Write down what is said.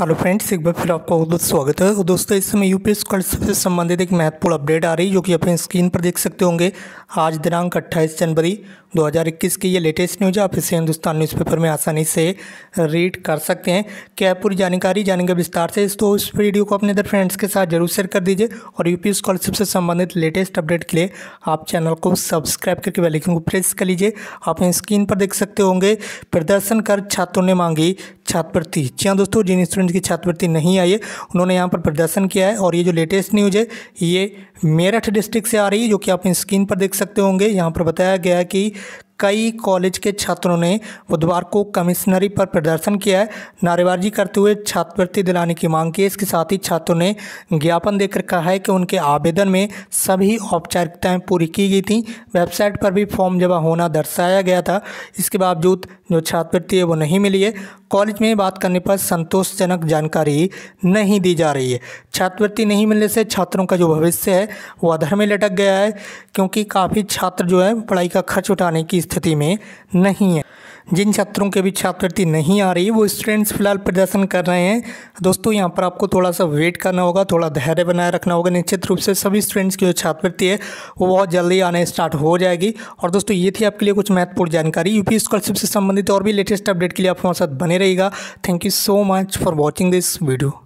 hello friends एक बार फिर आपका बहुत स्वागत है तो दोस्तों इस समय पी स्कॉलरशिप से संबंधित एक महत्वपूर्ण अपडेट आ रही है जो कि अपने स्क्रीन पर देख सकते होंगे आज दिनांक 28 जनवरी 2021 की ये लेटेस्ट न्यूज आप इसे हिंदुस्तान न्यूज़पेपर में आसानी से रीड कर सकते हैं क्या पूरी जानकारी जानेंगे विस्तार से इस तो इस वीडियो को अपने इधर फ्रेंड्स के साथ जरूर शेयर कर दीजिए और यू स्कॉलरशिप से संबंधित लेटेस्ट अपडेट के लिए आप चैनल को सब्सक्राइब करके बेलाइकन को प्रेस कर लीजिए आप स्क्रीन पर देख सकते होंगे प्रदर्शन कर छात्रों ने मांगी छात्रवृत्ति जी हाँ दोस्तों जिन स्टूडेंट्स की छात्रवृत्ति नहीं आई है उन्होंने यहाँ पर प्रदर्शन किया है और ये जो लेटेस्ट न्यूज है ये मेरठ डिस्ट्रिक्ट से आ रही है जो कि आप स्क्रीन पर देख सकते होंगे यहाँ पर बताया गया है कि कई कॉलेज के छात्रों ने बुधवार को कमिश्नरी पर प्रदर्शन किया है नारेबाजी करते हुए छात्रवृत्ति दिलाने की मांग की इसके साथ ही छात्रों ने ज्ञापन देकर कहा है कि उनके आवेदन में सभी औपचारिकताएं पूरी की गई थी वेबसाइट पर भी फॉर्म जमा होना दर्शाया गया था इसके बावजूद जो छात्रवृत्ति है वो नहीं मिली है कॉलेज में बात करने पर संतोषजनक जानकारी नहीं दी जा रही है छात्रवृत्ति नहीं मिलने से छात्रों का जो भविष्य है वो अधर में लटक गया है क्योंकि काफ़ी छात्र जो है पढ़ाई का खर्च उठाने की स्थिति में नहीं है जिन छात्रों के भी छात्रवृत्ति नहीं आ रही वो स्टूडेंट्स फिलहाल प्रदर्शन कर रहे हैं दोस्तों यहाँ पर आपको थोड़ा सा वेट करना होगा थोड़ा धैर्य बनाए रखना होगा निश्चित रूप से सभी स्टूडेंट्स की जो छात्रवृत्ति है वो बहुत जल्दी आने स्टार्ट हो जाएगी और दोस्तों ये थी आपके लिए कुछ महत्वपूर्ण जानकारी यूपी स्कॉलरशिप से संबंधित और भी लेटेस्ट अपडेट के लिए आप हमारे साथ बने रहेगा thank you so much for watching this video